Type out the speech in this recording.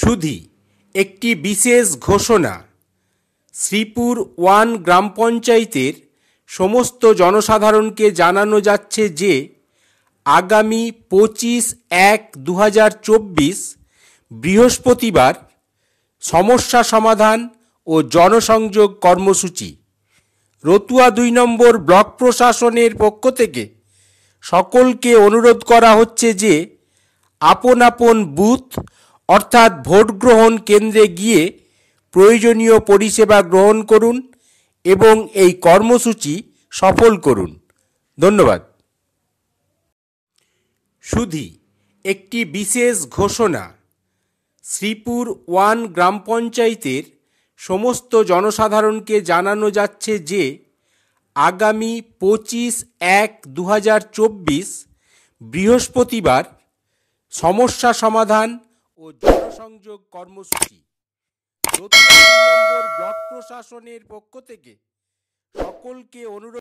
শুধু একটি বিশেষ ঘোষণা শ্রীপুর ওয়ান গ্রাম পঞ্চায়েতের সমস্ত জনসাধারণকে জানানো যাচ্ছে যে আগামী পঁচিশ এক দু বৃহস্পতিবার সমস্যা সমাধান ও জনসংযোগ কর্মসূচি রতুয়া দুই নম্বর ব্লক প্রশাসনের পক্ষ থেকে সকলকে অনুরোধ করা হচ্ছে যে আপন আপন বুথ অর্থাৎ ভোট গ্রহণ কেন্দ্রে গিয়ে প্রয়োজনীয় পরিষেবা গ্রহণ করুন এবং এই কর্মসূচি সফল করুন ধন্যবাদ সুধি একটি বিশেষ ঘোষণা শ্রীপুর ওয়ান গ্রাম পঞ্চায়েতের সমস্ত জনসাধারণকে জানানো যাচ্ছে যে আগামী পঁচিশ এক দু বৃহস্পতিবার সমস্যা সমাধান ও জনসংযোগ কর্মসূচি নম্বর ব্লক প্রশাসনের পক্ষ থেকে সকলকে অনুরোধ